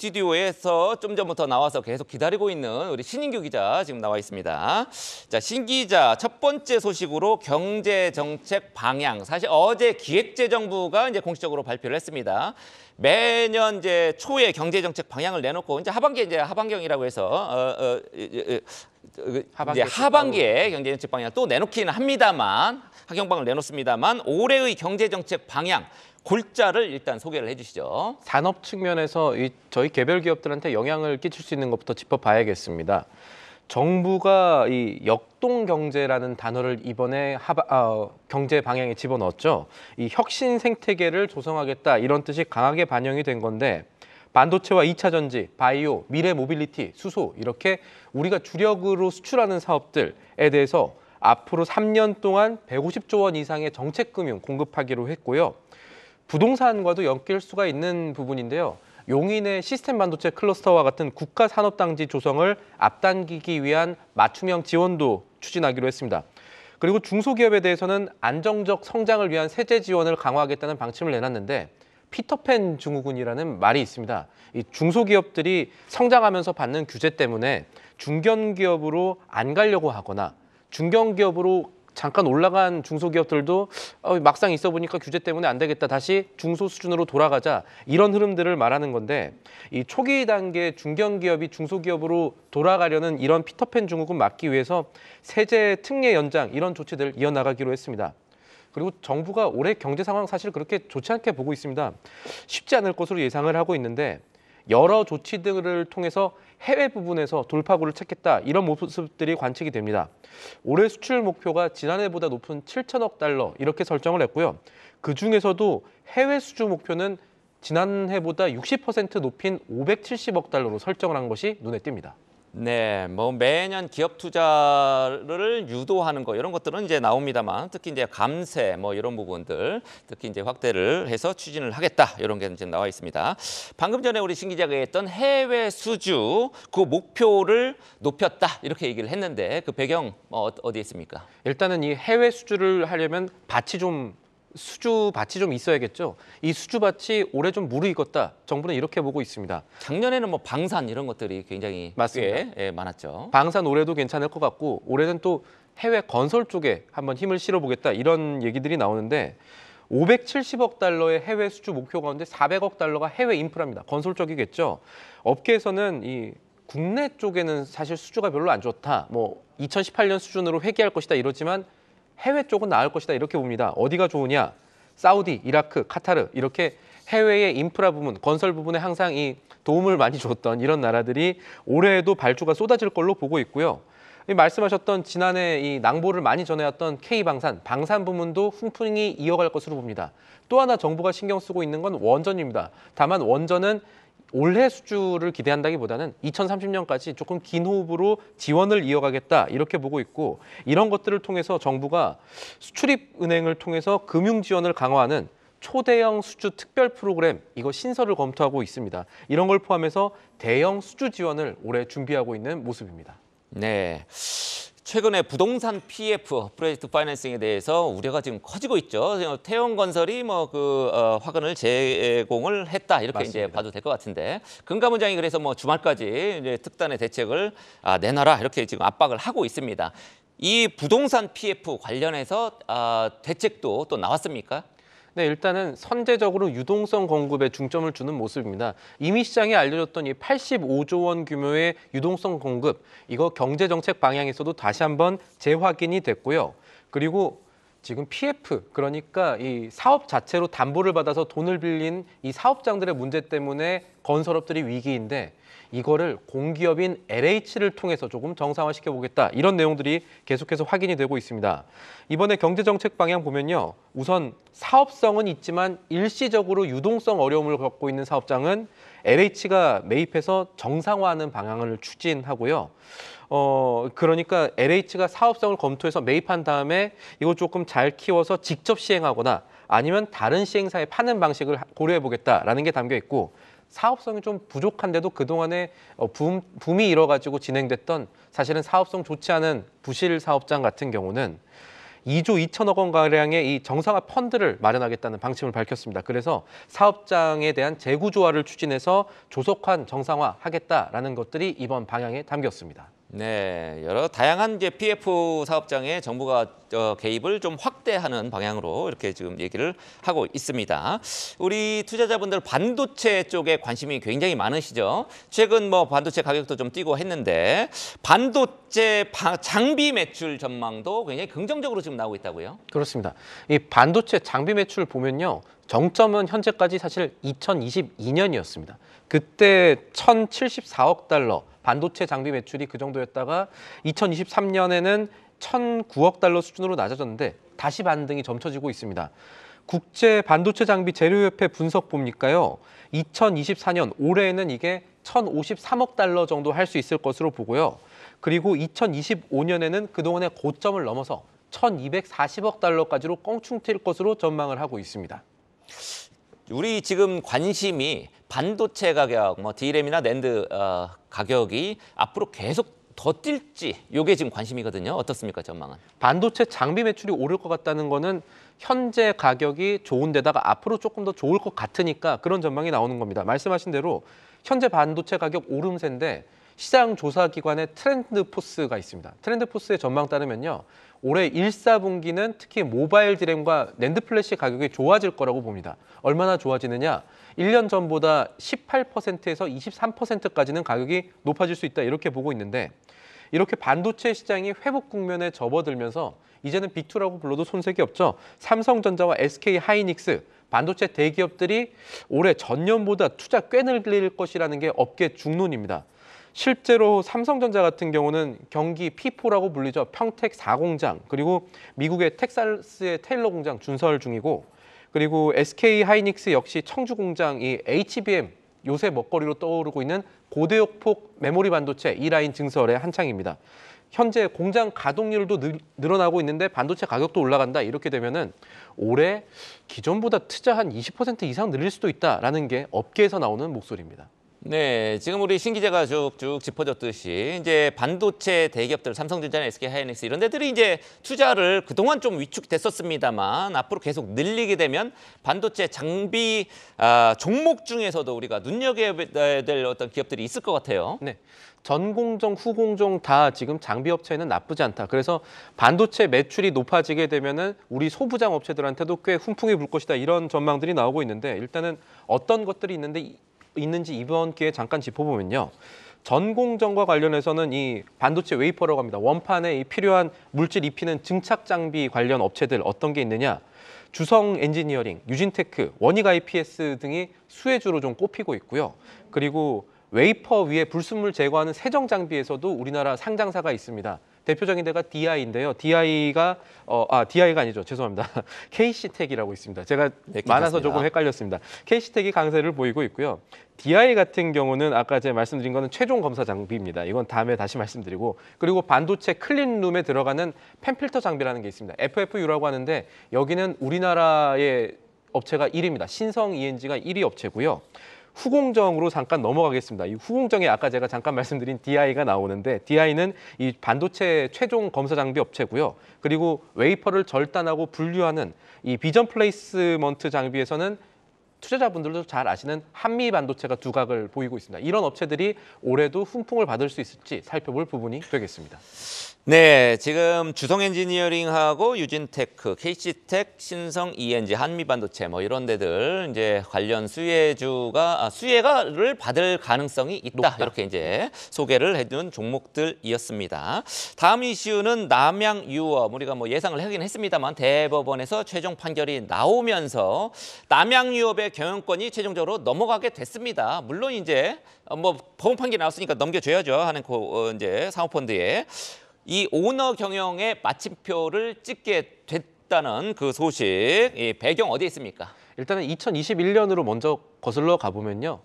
스튜디오에서 좀 전부터 나와서 계속 기다리고 있는 우리 신인규 기자 지금 나와 있습니다. 자, 신 기자 첫 번째 소식으로 경제 정책 방향. 사실 어제 기획재정부가 이제 공식적으로 발표를 했습니다. 매년 이제 초에 경제 정책 방향을 내놓고 이제 하반기 이제 하반경이라고 해서 어, 어, 이, 이, 하반기 하반기에 경제 정책 방향 또 내놓기는 합니다만 하경방을 내놓습니다만 올해의 경제 정책 방향 골자를 일단 소개를 해주시죠. 산업 측면에서 이 저희 개별 기업들한테 영향을 끼칠 수 있는 것부터 짚어봐야겠습니다. 정부가 이 역동 경제라는 단어를 이번에 하바, 어, 경제 방향에 집어넣었죠. 이 혁신 생태계를 조성하겠다 이런 뜻이 강하게 반영이 된 건데 반도체와 이차 전지, 바이오, 미래 모빌리티, 수소 이렇게 우리가 주력으로 수출하는 사업들에 대해서 앞으로 3년 동안 150조 원 이상의 정책금융 공급하기로 했고요. 부동산과도 엮일 수가 있는 부분인데요. 용인의 시스템 반도체 클러스터와 같은 국가 산업단지 조성을 앞당기기 위한 맞춤형 지원도 추진하기로 했습니다. 그리고 중소기업에 대해서는 안정적 성장을 위한 세제 지원을 강화하겠다는 방침을 내놨는데 피터팬 증후군이라는 말이 있습니다. 이 중소기업들이 성장하면서 받는 규제 때문에 중견기업으로 안 가려고 하거나 중견기업으로 잠깐 올라간 중소기업들도 어, 막상 있어 보니까 규제 때문에 안 되겠다 다시 중소 수준으로 돌아가자 이런 흐름들을 말하는 건데 이 초기 단계 중견기업이 중소기업으로 돌아가려는 이런 피터팬 중국군 막기 위해서 세제 특례 연장 이런 조치들 이어나가기로 했습니다. 그리고 정부가 올해 경제 상황 사실 그렇게 좋지 않게 보고 있습니다. 쉽지 않을 것으로 예상을 하고 있는데 여러 조치등을 통해서 해외 부분에서 돌파구를 찾겠다 이런 모습들이 관측이 됩니다. 올해 수출 목표가 지난해보다 높은 7천억 달러 이렇게 설정을 했고요. 그중에서도 해외 수주 목표는 지난해보다 60% 높인 570억 달러로 설정을 한 것이 눈에 띕니다. 네, 뭐 매년 기업 투자를 유도하는 거 이런 것들은 이제 나옵니다만 특히 이제 감세 뭐 이런 부분들 특히 이제 확대를 해서 추진을 하겠다 이런 게 이제 나와 있습니다. 방금 전에 우리 신 기자가 했던 해외 수주 그 목표를 높였다 이렇게 얘기를 했는데 그 배경 뭐 어, 어디에 있습니까? 일단은 이 해외 수주를 하려면 밭이 좀 수주밭이 좀 있어야겠죠. 이 수주밭이 올해 좀 무르익었다. 정부는 이렇게 보고 있습니다. 작년에는 뭐 방산 이런 것들이 굉장히 맞습니다. 꽤, 예, 많았죠. 방산 올해도 괜찮을 것 같고 올해는 또 해외 건설 쪽에 한번 힘을 실어보겠다 이런 얘기들이 나오는데 570억 달러의 해외 수주 목표 가운데 400억 달러가 해외 인프라입니다. 건설 쪽이겠죠. 업계에서는 이 국내 쪽에는 사실 수주가 별로 안 좋다. 뭐 2018년 수준으로 회귀할 것이다 이러지만 해외 쪽은 나을 것이다 이렇게 봅니다. 어디가 좋으냐? 사우디, 이라크, 카타르 이렇게 해외의 인프라 부분, 건설 부분에 항상 이 도움을 많이 줬던 이런 나라들이 올해에도 발주가 쏟아질 걸로 보고 있고요. 말씀하셨던 지난해 이 낭보를 많이 전해왔던 K방산, 방산 부문도 훈풍이 이어갈 것으로 봅니다. 또 하나 정부가 신경 쓰고 있는 건 원전입니다. 다만 원전은 올해 수주를 기대한다기보다는 2030년까지 조금 긴 호흡으로 지원을 이어가겠다 이렇게 보고 있고 이런 것들을 통해서 정부가 수출입 은행을 통해서 금융 지원을 강화하는 초대형 수주 특별 프로그램 이거 신설을 검토하고 있습니다. 이런 걸 포함해서 대형 수주 지원을 올해 준비하고 있는 모습입니다. 네. 최근에 부동산 PF 프로젝트 파이낸싱에 대해서 우려가 지금 커지고 있죠. 태영건설이 뭐 그 어, 화근을 제공을 했다 이렇게 맞습니다. 이제 봐도 될 것 같은데 금감원장이 그래서 뭐 주말까지 이제 특단의 대책을 아, 내놔라 이렇게 지금 압박을 하고 있습니다. 이 부동산 PF 관련해서 아, 대책도 또 나왔습니까? 네, 일단은 선제적으로 유동성 공급에 중점을 주는 모습입니다. 이미 시장에 알려졌던 이 85조 원 규모의 유동성 공급, 이거 경제정책 방향에서도 다시 한번 재확인이 됐고요. 그리고 지금 PF 그러니까 이 사업 자체로 담보를 받아서 돈을 빌린 이 사업장들의 문제 때문에 건설업들이 위기인데 이거를 공기업인 LH를 통해서 조금 정상화시켜 보겠다 이런 내용들이 계속해서 확인이 되고 있습니다. 이번에 경제정책 방향 보면요. 우선 사업성은 있지만 일시적으로 유동성 어려움을 겪고 있는 사업장은 LH가 매입해서 정상화하는 방향을 추진하고요. 어 그러니까 LH가 사업성을 검토해서 매입한 다음에 이거 조금 잘 키워서 직접 시행하거나 아니면 다른 시행사에 파는 방식을 고려해 보겠다라는 게 담겨 있고 사업성이 좀 부족한데도 그동안에 어, 붐, 붐이 일어가지고 진행됐던 사실은 사업성 좋지 않은 부실 사업장 같은 경우는 2조 2천억 원가량의 이 정상화 펀드를 마련하겠다는 방침을 밝혔습니다. 그래서 사업장에 대한 재구조화를 추진해서 조속한 정상화하겠다라는 것들이 이번 방향에 담겼습니다. 네, 여러 다양한 이제 PF 사업장의 정부가 어, 개입을 좀 확대하는 방향으로 이렇게 지금 얘기를 하고 있습니다. 우리 투자자분들 반도체 쪽에 관심이 굉장히 많으시죠. 최근 뭐 반도체 가격도 좀 뛰고 했는데 반도체 바, 장비 매출 전망도 굉장히 긍정적으로 지금 나오고 있다고요. 그렇습니다. 이 반도체 장비 매출 보면요. 정점은 현재까지 사실 2022년이었습니다. 그때 1,074억 달러 반도체 장비 매출이 그 정도였다가 2023년에는 1,009억 달러 수준으로 낮아졌는데 다시 반등이 점쳐지고 있습니다. 국제 반도체 장비 재료협회 분석 보니까요. 2024년 올해에는 이게 1,053억 달러 정도 할 수 있을 것으로 보고요. 그리고 2025년에는 그동안의 고점을 넘어서 1,240억 달러까지로 껑충 튈 것으로 전망을 하고 있습니다. 우리 지금 관심이 반도체 가격, 뭐 d 램이나 낸드 어, 가격이 앞으로 계속 더 뛸지 요게 지금 관심이거든요. 어떻습니까 전망은? 반도체 장비 매출이 오를 것 같다는 거는 현재 가격이 좋은 데다가 앞으로 조금 더 좋을 것 같으니까 그런 전망이 나오는 겁니다. 말씀하신 대로 현재 반도체 가격 오름세인데 시장 조사 기관의 트렌드 포스가 있습니다. 트렌드 포스의 전망 따르면요. 올해 1, 4분기는 특히 모바일 디램과 랜드 플래시 가격이 좋아질 거라고 봅니다. 얼마나 좋아지느냐? 1년 전보다 18%에서 23%까지는 가격이 높아질 수 있다 이렇게 보고 있는데 이렇게 반도체 시장이 회복 국면에 접어들면서 이제는 빅투라고 불러도 손색이 없죠. 삼성전자와 SK하이닉스 반도체 대기업들이 올해 전년보다 투자 꽤 늘릴 것이라는 게 업계 중론입니다. 실제로 삼성전자 같은 경우는 경기 P4라고 불리죠. 평택 4공장, 그리고 미국의 텍사스의 테일러 공장 준설 중이고 그리고 SK 하이닉스 역시 청주 공장이 HBM 요새 먹거리로 떠오르고 있는 고대역폭 메모리 반도체 E라인 증설의 한창입니다. 현재 공장 가동률도 늘어나고 있는데 반도체 가격도 올라간다 이렇게 되면은 올해 기존보다 투자 한 20% 이상 늘릴 수도 있다라는 게 업계에서 나오는 목소리입니다. 네, 지금 우리 신 기자가 쭉쭉 짚어줬듯이 이제 반도체 대기업들, 삼성전자나 SK 하이닉스 이런 데들이 이제 투자를 그동안 좀 위축됐었습니다만 앞으로 계속 늘리게 되면 반도체 장비 아, 종목 중에서도 우리가 눈여겨야 될 어떤 기업들이 있을 것 같아요. 네. 전공정, 후공정 다 지금 장비 업체에는 나쁘지 않다. 그래서 반도체 매출이 높아지게 되면은 우리 소부장 업체들한테도 꽤 훈풍이 불 것이다. 이런 전망들이 나오고 있는데 일단은 어떤 것들이 있는데 있는지 이번 기회에 잠깐 짚어보면요. 전공정과 관련해서는 이 반도체 웨이퍼라고 합니다. 원판에 필요한 물질 입히는 증착 장비 관련 업체들 어떤 게 있느냐. 주성 엔지니어링, 유진테크, 원익 IPS 등이 수혜주로 좀 꼽히고 있고요. 그리고 웨이퍼 위에 불순물 제거하는 세정 장비에서도 우리나라 상장사가 있습니다. 대표적인 데가 DI인데요. DI가 어, 아 DI가 아니죠. 죄송합니다. KC텍이라고 있습니다. 제가 네, 많아서 조금 헷갈렸습니다. KC텍이 강세를 보이고 있고요. DI 같은 경우는 아까 제가 말씀드린 거는 최종 검사 장비입니다. 이건 다음에 다시 말씀드리고 그리고 반도체 클린룸에 들어가는 팬필터 장비라는 게 있습니다. FFU라고 하는데 여기는 우리나라의 업체가 1위입니다. 신성 ENG가 1위 업체고요. 후공정으로 잠깐 넘어가겠습니다. 이 후공정에 아까 제가 잠깐 말씀드린 DI가 나오는데 DI는 이 반도체 최종 검사 장비 업체고요. 그리고 웨이퍼를 절단하고 분류하는 이 비전 플레이스먼트 장비에서는 투자자분들도 잘 아시는 한미 반도체가 두각을 보이고 있습니다. 이런 업체들이 올해도 훈풍을 받을 수 있을지 살펴볼 부분이 되겠습니다. 네, 지금 주성 엔지니어링하고 유진테크, KC텍, 신성 ENG, 한미반도체 뭐 이런 데들 이제 관련 수혜주가 아, 수혜가를 받을 가능성이 있다. 높다. 이렇게 이제 소개를 해준 종목들이었습니다. 다음 이슈는 남양 유업 우리가 뭐 예상을 하긴 했습니다만 대법원에서 최종 판결이 나오면서 남양 유업의 경영권이 최종적으로 넘어가게 됐습니다. 물론 이제 어, 뭐 법원 판결이 나왔으니까 넘겨줘야죠 하는 그 어, 이제 사모펀드에 이 오너 경영의 마침표를 찍게 됐다는 그 소식 이 배경 어디에 있습니까? 일단은 2021년으로 먼저 거슬러 가보면요.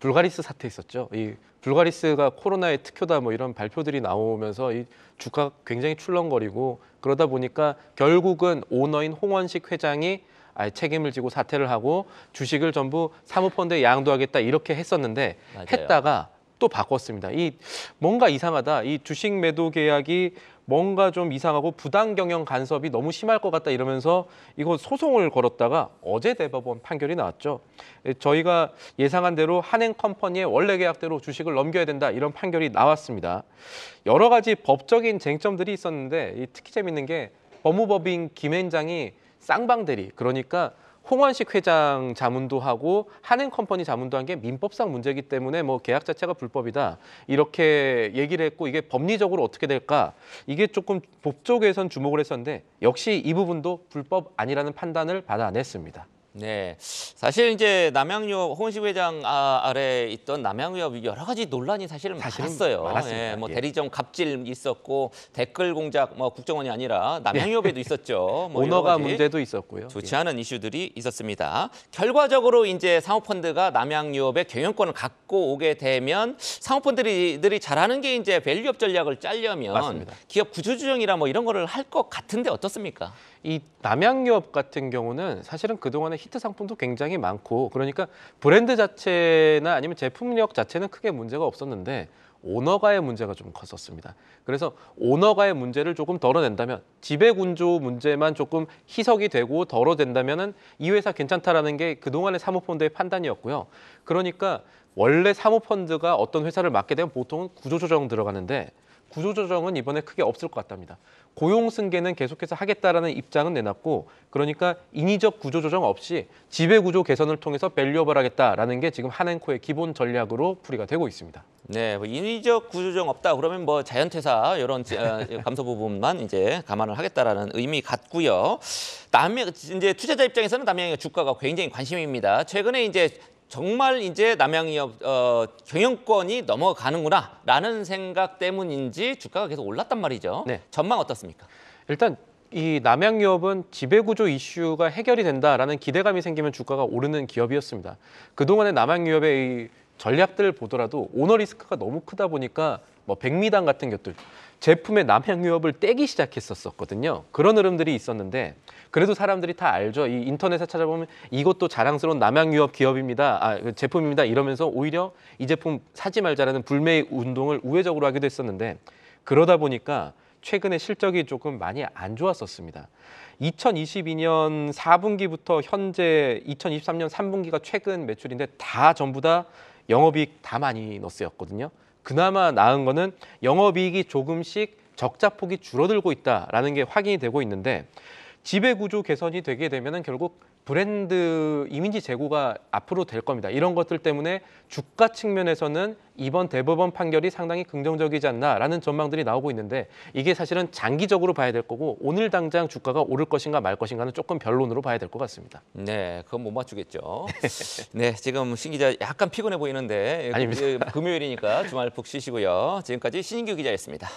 불가리스 사태 있었죠. 이 불가리스가 코로나의 특효다 뭐 이런 발표들이 나오면서 이 주가 굉장히 출렁거리고 그러다 보니까 결국은 오너인 홍원식 회장이 아예 책임을 지고 사퇴를 하고 주식을 전부 사모펀드에 양도하겠다 이렇게 했었는데 맞아요. 했다가 또 바꿨습니다. 이 뭔가 이상하다. 이 주식 매도 계약이 뭔가 좀 이상하고 부당 경영 간섭이 너무 심할 것 같다 이러면서 이거 소송을 걸었다가 어제 대법원 판결이 나왔죠. 예, 저희가 예상한 대로 한행 컴퍼니의 원래 계약대로 주식을 넘겨야 된다 이런 판결이 나왔습니다. 여러 가지 법적인 쟁점들이 있었는데 특히 재밌는 게 법무법인 김앤장이 쌍방대리 그러니까 홍원식 회장 자문도 하고 한행컴퍼니 자문도 한 게 민법상 문제이기 때문에 뭐 계약 자체가 불법이다 이렇게 얘기를 했고 이게 법리적으로 어떻게 될까 이게 조금 법 쪽에선 주목을 했었는데 역시 이 부분도 불법 아니라는 판단을 받아냈습니다. 네, 사실 이제 남양유업 홍식 회장 아, 아래 있던 남양유업 이 여러 가지 논란이 사실은, 사실은 많았어요. 많았습니다. 예, 뭐 예. 대리점 갑질 있었고 댓글 공작 뭐 국정원이 아니라 남양유업에도 네. 있었죠. 뭐 오너가 문제도 있었고요. 좋지 않은 예. 이슈들이 있었습니다. 결과적으로 이제 상호펀드가 남양유업의 경영권을 갖고 오게 되면 상호펀드들이 잘하는 게 이제 밸류업 전략을 짜려면 맞습니다. 기업 구조조정이나 뭐 이런 거를 할 것 같은데 어떻습니까? 이 남양유업 같은 경우는 사실은 그동안에 키트 상품도 굉장히 많고 그러니까 브랜드 자체나 아니면 제품력 자체는 크게 문제가 없었는데 오너가의 문제가 좀 컸었습니다. 그래서 오너가의 문제를 조금 덜어낸다면 지배군조 문제만 조금 희석이 되고 덜어낸다면 이 회사 괜찮다라는 게 그동안의 사모펀드의 판단이었고요. 그러니까 원래 사모펀드가 어떤 회사를 맡게 되면 보통은 구조조정 들어가는데 구조조정은 이번에 크게 없을 것 같답니다. 고용 승계는 계속해서 하겠다라는 입장은 내놨고 그러니까 인위적 구조조정 없이 지배구조 개선을 통해서 밸류업을 하겠다라는 게 지금 한앤코의 기본 전략으로 풀이가 되고 있습니다. 네, 뭐 인위적 구조조정 없다 그러면 뭐 자연퇴사 이런 어, 감소 부분만 이제 감안을 하겠다라는 의미 같고요. 남양 이제 투자자 입장에서는 남양의 주가가 굉장히 관심입니다. 최근에 이제 정말 이제 남양유업 어, 어, 경영권이 넘어가는구나라는 생각 때문인지 주가가 계속 올랐단 말이죠. 네. 전망 어떻습니까? 일단 이 남양유업은 지배구조 이슈가 해결이 된다라는 기대감이 생기면 주가가 오르는 기업이었습니다. 그동안의 남양유업의 이 전략들을 보더라도 오너 리스크가 너무 크다 보니까 뭐 백미당 같은 것들 제품의 남향 유업을 떼기 시작했었거든요. 그런 흐름들이 있었는데 그래도 사람들이 다 알죠. 이 인터넷에 찾아보면 이것도 자랑스러운 남향 유업 기업입니다. 아, 그 제품입니다. 이러면서 오히려 이 제품 사지 말자라는 불매 운동을 우회적으로 하기도 했었는데 그러다 보니까 최근에 실적이 조금 많이 안 좋았었습니다. 2022년 4분기부터 현재 2023년 3분기가 최근 매출인데 다 전부 다 영업이익 다 많이 넣었었거든요. 그나마 나은 거는 영업이익이 조금씩 적자 폭이 줄어들고 있다라는 게 확인이 되고 있는데 지배 구조 개선이 되게 되면 결국 브랜드 이미지 재고가 앞으로 될 겁니다. 이런 것들 때문에 주가 측면에서는 이번 대법원 판결이 상당히 긍정적이지 않나라는 전망들이 나오고 있는데 이게 사실은 장기적으로 봐야 될 거고 오늘 당장 주가가 오를 것인가 말 것인가는 조금 변론으로 봐야 될 것 같습니다. 네, 그건 못 맞추겠죠. 네, 지금 신 기자 약간 피곤해 보이는데 아닙니다. 금요일이니까 주말 푹 쉬시고요. 지금까지 신인규 기자였습니다.